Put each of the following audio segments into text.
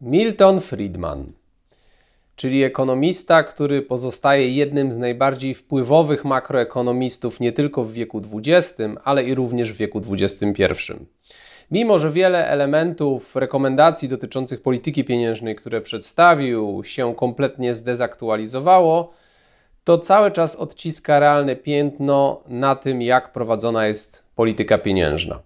Milton Friedman, czyli ekonomista, który pozostaje jednym z najbardziej wpływowych makroekonomistów nie tylko w wieku XX, ale i również w wieku XXI. Mimo, że wiele elementów rekomendacji dotyczących polityki pieniężnej, które przedstawił, się kompletnie zdezaktualizowało, to cały czas odciska realne piętno na tym, jak prowadzona jest polityka pieniężna.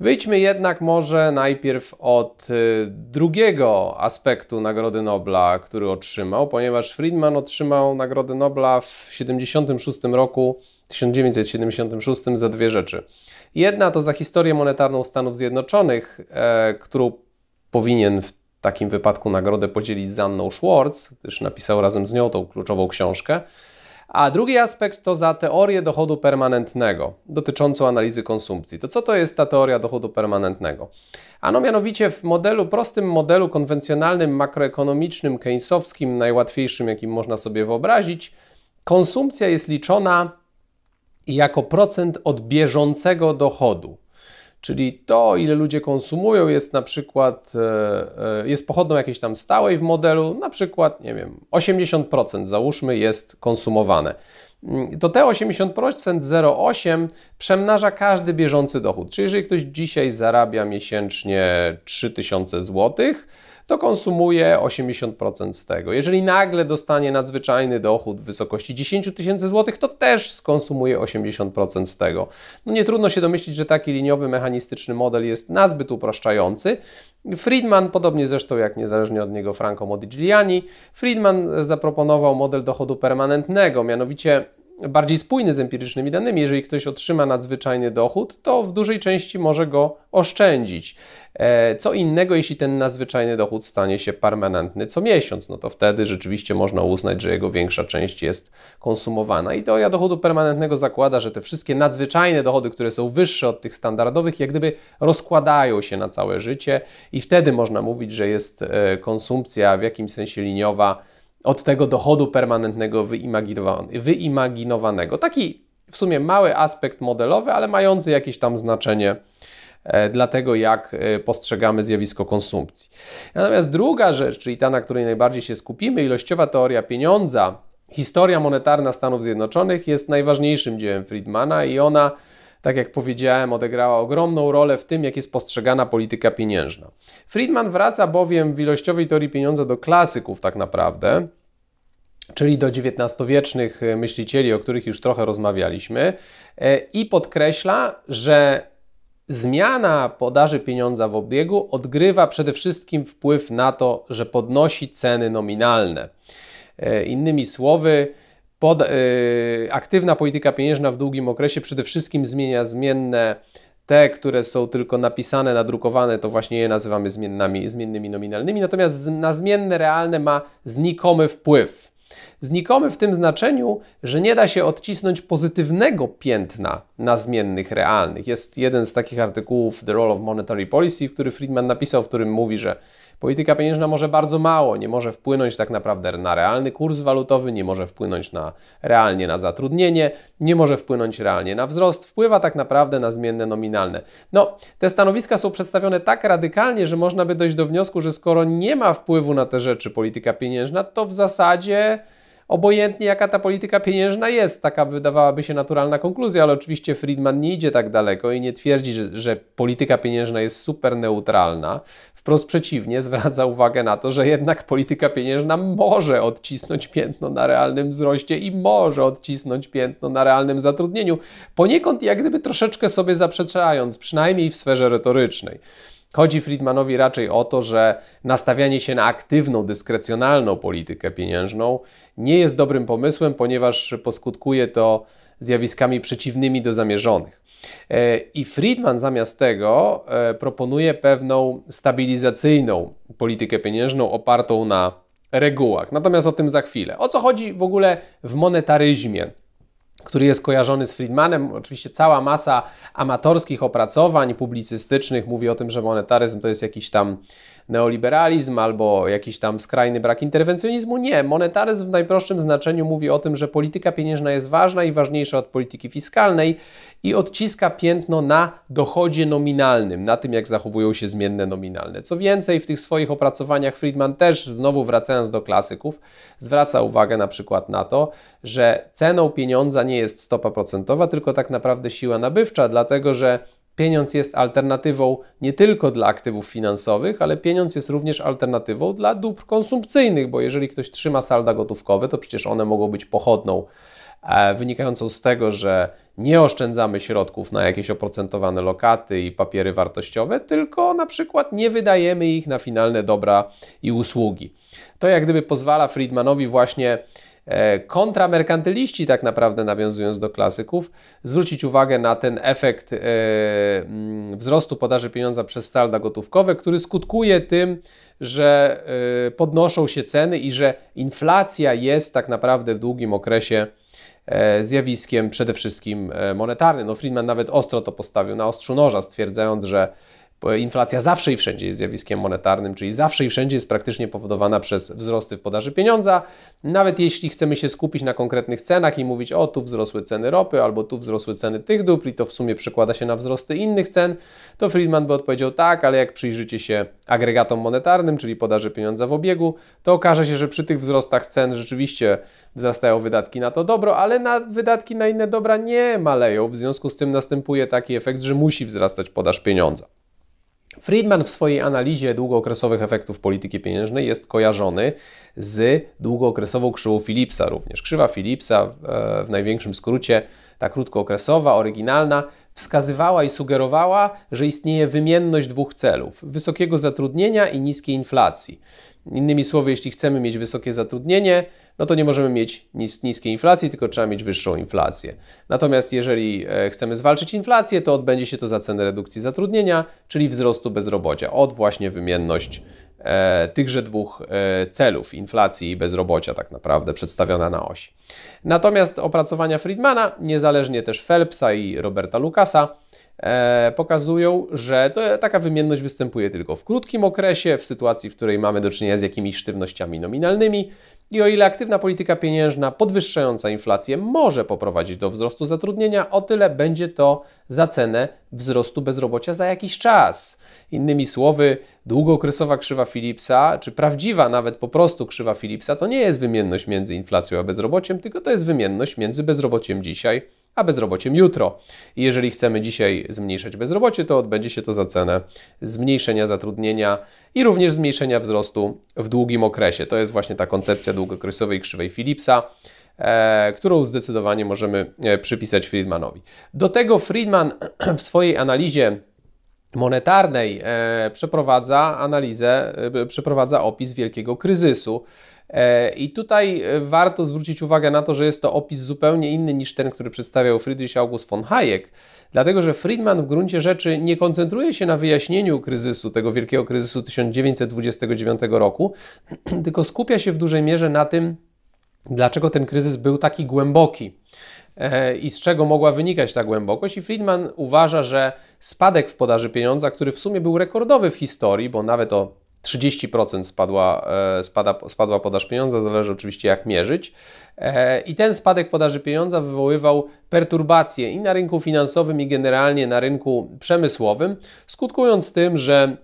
Wyjdźmy jednak może najpierw od y, drugiego aspektu Nagrody Nobla, który otrzymał, ponieważ Friedman otrzymał Nagrodę Nobla w 76 roku, 1976 za dwie rzeczy. Jedna to za historię monetarną Stanów Zjednoczonych, e, którą powinien w takim wypadku nagrodę podzielić z Anną Schwartz, gdyż napisał razem z nią tą kluczową książkę. A drugi aspekt to za teorię dochodu permanentnego dotyczącą analizy konsumpcji. To co to jest ta teoria dochodu permanentnego? Ano mianowicie w modelu, prostym modelu konwencjonalnym, makroekonomicznym, keynesowskim, najłatwiejszym jakim można sobie wyobrazić, konsumpcja jest liczona jako procent od bieżącego dochodu. Czyli to, ile ludzie konsumują, jest na przykład, e, e, jest pochodną jakiejś tam stałej w modelu, na przykład, nie wiem, 80% załóżmy jest konsumowane mm, to te 80% 0,8 przemnaża każdy bieżący dochód. Czyli jeżeli ktoś dzisiaj zarabia miesięcznie 3000 złotych, to konsumuje 80% z tego. Jeżeli nagle dostanie nadzwyczajny dochód w wysokości 10 tysięcy złotych, to też skonsumuje 80% z tego. No nie trudno się domyślić, że taki liniowy mechanistyczny model jest nazbyt upraszczający. Friedman, podobnie zresztą jak niezależnie od niego Franco Modigliani, Friedman zaproponował model dochodu permanentnego, mianowicie bardziej spójny z empirycznymi danymi. Jeżeli ktoś otrzyma nadzwyczajny dochód, to w dużej części może go oszczędzić. E, co innego, jeśli ten nadzwyczajny dochód stanie się permanentny co miesiąc, no to wtedy rzeczywiście można uznać, że jego większa część jest konsumowana. I teoria dochodu permanentnego zakłada, że te wszystkie nadzwyczajne dochody, które są wyższe od tych standardowych, jak gdyby rozkładają się na całe życie, i wtedy można mówić, że jest e, konsumpcja w jakimś sensie liniowa od tego dochodu permanentnego wyimaginowanego. Taki w sumie mały aspekt modelowy, ale mający jakieś tam znaczenie e, dla tego, jak e, postrzegamy zjawisko konsumpcji. Natomiast druga rzecz, czyli ta, na której najbardziej się skupimy, ilościowa teoria pieniądza, historia monetarna Stanów Zjednoczonych jest najważniejszym dziełem Friedmana i ona tak jak powiedziałem, odegrała ogromną rolę w tym, jak jest postrzegana polityka pieniężna. Friedman wraca bowiem w ilościowej teorii pieniądza do klasyków tak naprawdę, czyli do XIX-wiecznych e, myślicieli, o których już trochę rozmawialiśmy, e, i podkreśla, że zmiana podaży pieniądza w obiegu odgrywa przede wszystkim wpływ na to, że podnosi ceny nominalne. E, innymi słowy, pod, yy, aktywna polityka pieniężna w długim okresie przede wszystkim zmienia zmienne te, które są tylko napisane, nadrukowane, to właśnie je nazywamy zmiennami, zmiennymi nominalnymi, natomiast na zmienne realne ma znikomy wpływ. Znikomy w tym znaczeniu, że nie da się odcisnąć pozytywnego piętna na zmiennych realnych. Jest jeden z takich artykułów The Role of Monetary Policy, który Friedman napisał, w którym mówi, że Polityka pieniężna może bardzo mało, nie może wpłynąć tak naprawdę na realny kurs walutowy, nie może wpłynąć na, realnie na zatrudnienie, nie może wpłynąć realnie na wzrost, wpływa tak naprawdę na zmienne nominalne. No, te stanowiska są przedstawione tak radykalnie, że można by dojść do wniosku, że skoro nie ma wpływu na te rzeczy polityka pieniężna, to w zasadzie obojętnie jaka ta polityka pieniężna jest. Taka wydawałaby się naturalna konkluzja, ale oczywiście Friedman nie idzie tak daleko i nie twierdzi, że, że polityka pieniężna jest super neutralna. Wprost przeciwnie, zwraca uwagę na to, że jednak polityka pieniężna może odcisnąć piętno na realnym wzroście i może odcisnąć piętno na realnym zatrudnieniu, poniekąd jak gdyby troszeczkę sobie zaprzeczając, przynajmniej w sferze retorycznej. Chodzi Friedmanowi raczej o to, że nastawianie się na aktywną, dyskrecjonalną politykę pieniężną nie jest dobrym pomysłem, ponieważ poskutkuje to zjawiskami przeciwnymi do zamierzonych. E, I Friedman zamiast tego e, proponuje pewną stabilizacyjną politykę pieniężną opartą na regułach. Natomiast o tym za chwilę. O co chodzi w ogóle w monetaryzmie który jest kojarzony z Friedmanem. Oczywiście cała masa amatorskich opracowań publicystycznych mówi o tym, że monetaryzm to jest jakiś tam neoliberalizm albo jakiś tam skrajny brak interwencjonizmu. Nie, monetaryzm w najprostszym znaczeniu mówi o tym, że polityka pieniężna jest ważna i ważniejsza od polityki fiskalnej i odciska piętno na dochodzie nominalnym, na tym jak zachowują się zmienne nominalne. Co więcej, w tych swoich opracowaniach Friedman też, znowu wracając do klasyków, zwraca uwagę na przykład na to, że ceną pieniądza nie jest stopa procentowa, tylko tak naprawdę siła nabywcza, dlatego że Pieniądz jest alternatywą nie tylko dla aktywów finansowych, ale pieniądz jest również alternatywą dla dóbr konsumpcyjnych, bo jeżeli ktoś trzyma salda gotówkowe, to przecież one mogą być pochodną e, wynikającą z tego, że nie oszczędzamy środków na jakieś oprocentowane lokaty i papiery wartościowe, tylko na przykład nie wydajemy ich na finalne dobra i usługi. To jak gdyby pozwala Friedmanowi właśnie E, kontramerkantyliści, tak naprawdę nawiązując do klasyków, zwrócić uwagę na ten efekt e, mm, wzrostu podaży pieniądza przez salda gotówkowe, który skutkuje tym, że e, podnoszą się ceny i że inflacja jest tak naprawdę w długim okresie zjawiskiem przede wszystkim monetarnym. No Friedman nawet ostro to postawił na ostrzu noża, stwierdzając, że inflacja zawsze i wszędzie jest zjawiskiem monetarnym, czyli zawsze i wszędzie jest praktycznie powodowana przez wzrosty w podaży pieniądza. Nawet jeśli chcemy się skupić na konkretnych cenach i mówić, o tu wzrosły ceny ropy, albo tu wzrosły ceny tych dóbr i to w sumie przekłada się na wzrosty innych cen, to Friedman by odpowiedział tak, ale jak przyjrzycie się agregatom monetarnym, czyli podaży pieniądza w obiegu, to okaże się, że przy tych wzrostach cen rzeczywiście wzrastają wydatki na to dobro, ale na wydatki na inne dobra nie maleją. W związku z tym następuje taki efekt, że musi wzrastać podaż pieniądza. Friedman w swojej analizie długookresowych efektów polityki pieniężnej jest kojarzony z długookresową krzywą Philipsa również. Krzywa Philipsa e, w największym skrócie, ta krótkookresowa, oryginalna, wskazywała i sugerowała, że istnieje wymienność dwóch celów: wysokiego zatrudnienia i niskiej inflacji. Innymi słowy, jeśli chcemy mieć wysokie zatrudnienie, no to nie możemy mieć nis niskiej inflacji, tylko trzeba mieć wyższą inflację. Natomiast jeżeli e, chcemy zwalczyć inflację, to odbędzie się to za cenę redukcji zatrudnienia, czyli wzrostu bezrobocia. Od właśnie wymienność E, tychże dwóch e, celów, inflacji i bezrobocia tak naprawdę, przedstawiona na osi. Natomiast opracowania Friedmana, niezależnie też Phelpsa i Roberta Lukasa, E, pokazują, że to, taka wymienność występuje tylko w krótkim okresie, w sytuacji, w której mamy do czynienia z jakimiś sztywnościami nominalnymi. I o ile aktywna polityka pieniężna podwyższająca inflację może poprowadzić do wzrostu zatrudnienia, o tyle będzie to za cenę wzrostu bezrobocia za jakiś czas. Innymi słowy, długookresowa krzywa Philipsa, czy prawdziwa nawet po prostu krzywa Philipsa, to nie jest wymienność między inflacją a bezrobociem, tylko to jest wymienność między bezrobociem dzisiaj a bezrobociem jutro. I jeżeli chcemy dzisiaj zmniejszać bezrobocie, to odbędzie się to za cenę zmniejszenia zatrudnienia i również zmniejszenia wzrostu w długim okresie. To jest właśnie ta koncepcja długokresowej krzywej Philipsa, e, którą zdecydowanie możemy e, przypisać Friedmanowi. Do tego Friedman w swojej analizie monetarnej e, przeprowadza analizę, e, przeprowadza opis wielkiego kryzysu E, I tutaj e, warto zwrócić uwagę na to, że jest to opis zupełnie inny niż ten, który przedstawiał Friedrich August von Hayek, dlatego że Friedman w gruncie rzeczy nie koncentruje się na wyjaśnieniu kryzysu, tego wielkiego kryzysu 1929 roku, tylko skupia się w dużej mierze na tym, dlaczego ten kryzys był taki głęboki e, i z czego mogła wynikać ta głębokość. I Friedman uważa, że spadek w podaży pieniądza, który w sumie był rekordowy w historii, bo nawet o 30% spadła, e, spada, spadła podaż pieniądza, zależy oczywiście jak mierzyć. E, I ten spadek podaży pieniądza wywoływał perturbacje i na rynku finansowym, i generalnie na rynku przemysłowym, skutkując tym, że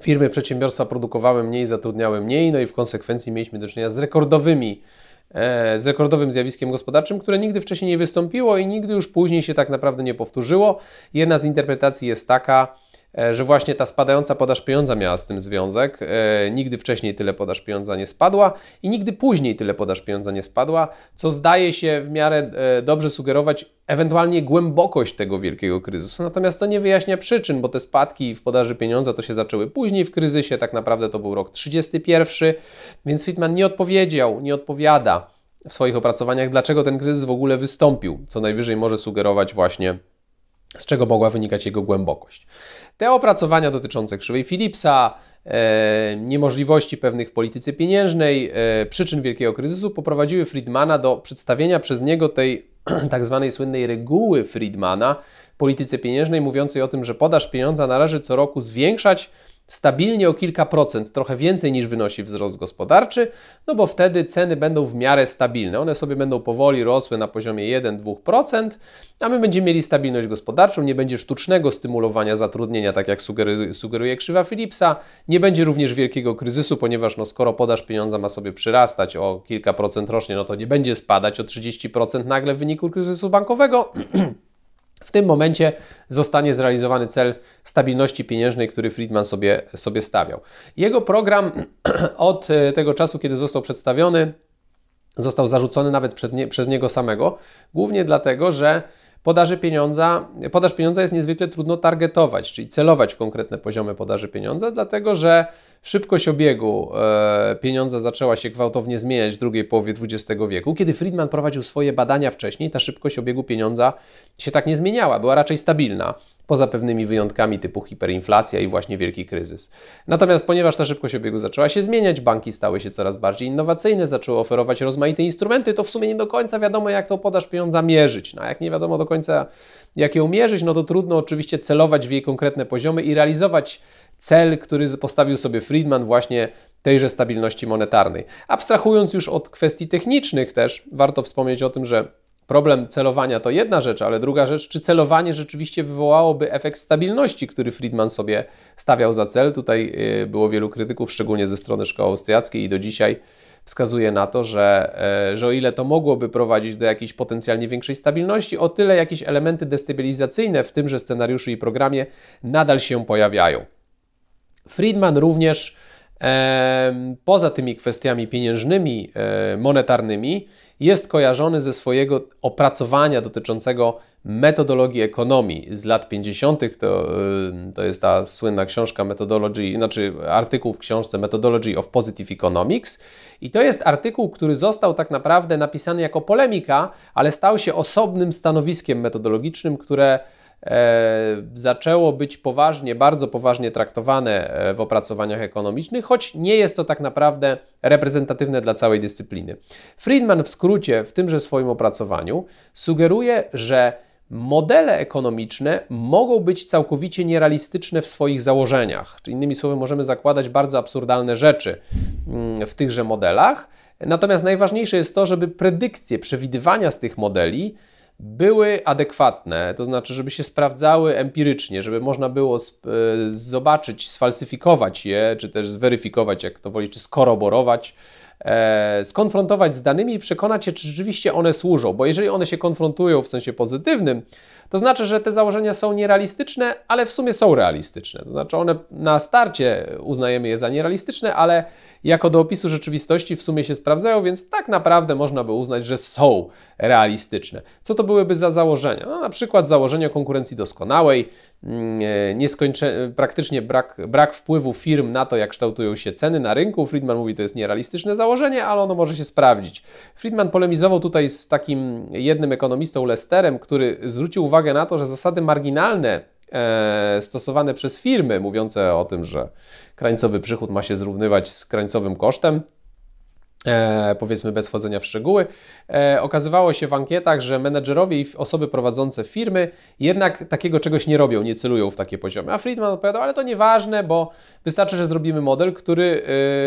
firmy, przedsiębiorstwa produkowały mniej, zatrudniały mniej, no i w konsekwencji mieliśmy do czynienia z rekordowymi e, z rekordowym zjawiskiem gospodarczym, które nigdy wcześniej nie wystąpiło i nigdy już później się tak naprawdę nie powtórzyło. Jedna z interpretacji jest taka, E, że właśnie ta spadająca podaż pieniądza miała z tym związek. E, nigdy wcześniej tyle podaż pieniądza nie spadła i nigdy później tyle podaż pieniądza nie spadła, co zdaje się w miarę e, dobrze sugerować ewentualnie głębokość tego wielkiego kryzysu. Natomiast to nie wyjaśnia przyczyn, bo te spadki w podaży pieniądza to się zaczęły później w kryzysie, tak naprawdę to był rok 31, więc Fitman nie odpowiedział, nie odpowiada w swoich opracowaniach, dlaczego ten kryzys w ogóle wystąpił, co najwyżej może sugerować właśnie z czego mogła wynikać jego głębokość. Te opracowania dotyczące krzywej Philipsa, e, niemożliwości pewnych w polityce pieniężnej, e, przyczyn wielkiego kryzysu poprowadziły Friedmana do przedstawienia przez niego tej tak zwanej słynnej reguły Friedmana polityce pieniężnej, mówiącej o tym, że podaż pieniądza należy co roku zwiększać stabilnie o kilka procent, trochę więcej niż wynosi wzrost gospodarczy, no bo wtedy ceny będą w miarę stabilne. One sobie będą powoli rosły na poziomie 1-2%, a my będziemy mieli stabilność gospodarczą, nie będzie sztucznego stymulowania zatrudnienia, tak jak sugeruje, sugeruje krzywa Philipsa, nie będzie również wielkiego kryzysu, ponieważ no, skoro podaż pieniądza ma sobie przyrastać o kilka procent rocznie, no to nie będzie spadać o 30% nagle w wyniku kryzysu bankowego. W tym momencie zostanie zrealizowany cel stabilności pieniężnej, który Friedman sobie, sobie stawiał. Jego program od e, tego czasu, kiedy został przedstawiony, został zarzucony nawet nie, przez niego samego, głównie dlatego, że podaży pieniądza, podaż pieniądza jest niezwykle trudno targetować, czyli celować w konkretne poziomy podaży pieniądza, dlatego że szybkość obiegu e, pieniądza zaczęła się gwałtownie zmieniać w drugiej połowie XX wieku. Kiedy Friedman prowadził swoje badania wcześniej, ta szybkość obiegu pieniądza się tak nie zmieniała, była raczej stabilna poza pewnymi wyjątkami typu hiperinflacja i właśnie wielki kryzys. Natomiast ponieważ ta szybkość obiegu zaczęła się zmieniać, banki stały się coraz bardziej innowacyjne, zaczęły oferować rozmaite instrumenty, to w sumie nie do końca wiadomo, jak tą podaż pieniądza mierzyć. No, a jak nie wiadomo do końca, jak ją mierzyć, no to trudno oczywiście celować w jej konkretne poziomy i realizować cel, który postawił sobie Friedman właśnie tejże stabilności monetarnej. Abstrahując już od kwestii technicznych też, warto wspomnieć o tym, że Problem celowania to jedna rzecz, ale druga rzecz, czy celowanie rzeczywiście wywołałoby efekt stabilności, który Friedman sobie stawiał za cel. Tutaj y, było wielu krytyków, szczególnie ze strony szkoły austriackiej i do dzisiaj wskazuje na to, że, y, że o ile to mogłoby prowadzić do jakiejś potencjalnie większej stabilności, o tyle jakieś elementy destabilizacyjne w tymże scenariuszu i programie nadal się pojawiają. Friedman również poza tymi kwestiami pieniężnymi, y, monetarnymi, jest kojarzony ze swojego opracowania dotyczącego metodologii ekonomii z lat 50. To, y, to jest ta słynna książka Methodology, znaczy artykuł w książce Methodology of Positive Economics. I to jest artykuł, który został tak naprawdę napisany jako polemika, ale stał się osobnym stanowiskiem metodologicznym, które E, zaczęło być poważnie, bardzo poważnie traktowane e, w opracowaniach ekonomicznych, choć nie jest to tak naprawdę reprezentatywne dla całej dyscypliny. Friedman w skrócie w tymże swoim opracowaniu sugeruje, że modele ekonomiczne mogą być całkowicie nierealistyczne w swoich założeniach. Czyli innymi słowy, możemy zakładać bardzo absurdalne rzeczy mm, w tychże modelach. Natomiast najważniejsze jest to, żeby predykcje, przewidywania z tych modeli były adekwatne, to znaczy, żeby się sprawdzały empirycznie, żeby można było e, zobaczyć, sfalsyfikować je, czy też zweryfikować, jak to woli, czy skoroborować E, skonfrontować z danymi i przekonać się, czy rzeczywiście one służą, bo jeżeli one się konfrontują w sensie pozytywnym, to znaczy, że te założenia są nierealistyczne, ale w sumie są realistyczne. To znaczy, one na starcie uznajemy je za nierealistyczne, ale jako do opisu rzeczywistości w sumie się sprawdzają, więc tak naprawdę można by uznać, że są realistyczne. Co to byłyby za założenia? No, na przykład założenie konkurencji doskonałej, mm, e, nieskończe... praktycznie brak, brak wpływu firm na to, jak kształtują się ceny na rynku. Friedman mówi, to jest nierealistyczne założenie założenie, ale ono może się sprawdzić. Friedman polemizował tutaj z takim jednym ekonomistą, Lesterem, który zwrócił uwagę na to, że zasady marginalne e, stosowane przez firmy, mówiące o tym, że krańcowy przychód ma się zrównywać z krańcowym kosztem, E, powiedzmy bez wchodzenia w szczegóły, e, okazywało się w ankietach, że menedżerowie i osoby prowadzące firmy jednak takiego czegoś nie robią, nie celują w takie poziomy. A Friedman odpowiadał, ale to nieważne, bo wystarczy, że zrobimy model, który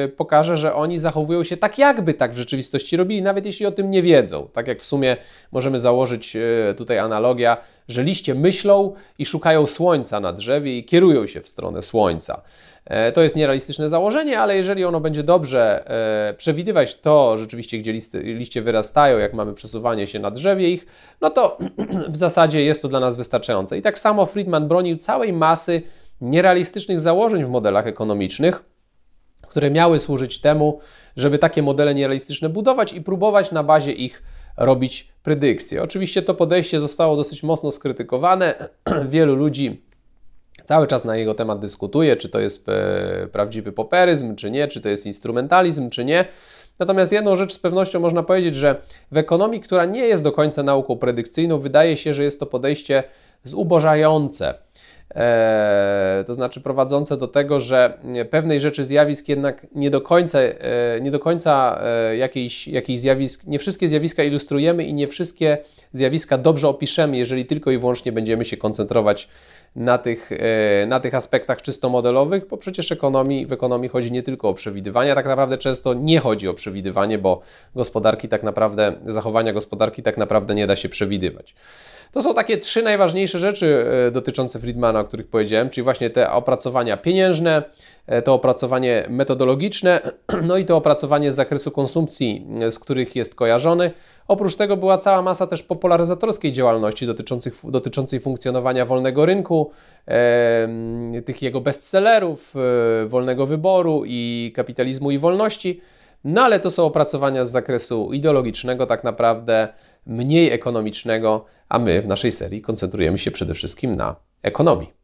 e, pokaże, że oni zachowują się tak, jakby tak w rzeczywistości robili, nawet jeśli o tym nie wiedzą. Tak jak w sumie możemy założyć e, tutaj analogia, że liście myślą i szukają słońca na drzewie i kierują się w stronę słońca. E, to jest nierealistyczne założenie, ale jeżeli ono będzie dobrze e, przewidywać to rzeczywiście, gdzie listy, liście wyrastają, jak mamy przesuwanie się na drzewie ich, no to w zasadzie jest to dla nas wystarczające. I tak samo Friedman bronił całej masy nierealistycznych założeń w modelach ekonomicznych, które miały służyć temu, żeby takie modele nierealistyczne budować i próbować na bazie ich robić predykcje. Oczywiście to podejście zostało dosyć mocno skrytykowane. Wielu ludzi cały czas na jego temat dyskutuje, czy to jest e, prawdziwy poperyzm, czy nie, czy to jest instrumentalizm, czy nie. Natomiast jedną rzecz z pewnością można powiedzieć, że w ekonomii, która nie jest do końca nauką predykcyjną, wydaje się, że jest to podejście zubożające. E, to znaczy prowadzące do tego, że pewnej rzeczy zjawisk jednak nie do końca, e, nie do końca e, jakiejś, jakiejś zjawisk, nie wszystkie zjawiska ilustrujemy i nie wszystkie zjawiska dobrze opiszemy, jeżeli tylko i wyłącznie będziemy się koncentrować na tych, na tych aspektach czysto modelowych, bo przecież ekonomii, w ekonomii chodzi nie tylko o przewidywania, tak naprawdę często nie chodzi o przewidywanie, bo gospodarki tak naprawdę, zachowania gospodarki tak naprawdę nie da się przewidywać. To są takie trzy najważniejsze rzeczy e, dotyczące Friedmana, o których powiedziałem, czyli właśnie te opracowania pieniężne, e, to opracowanie metodologiczne, no i to opracowanie z zakresu konsumpcji, e, z których jest kojarzony. Oprócz tego była cała masa też popularyzatorskiej działalności dotyczących, dotyczącej funkcjonowania wolnego rynku, e, tych jego bestsellerów, e, wolnego wyboru i kapitalizmu i wolności. No ale to są opracowania z zakresu ideologicznego tak naprawdę, mniej ekonomicznego, a my w naszej serii koncentrujemy się przede wszystkim na ekonomii.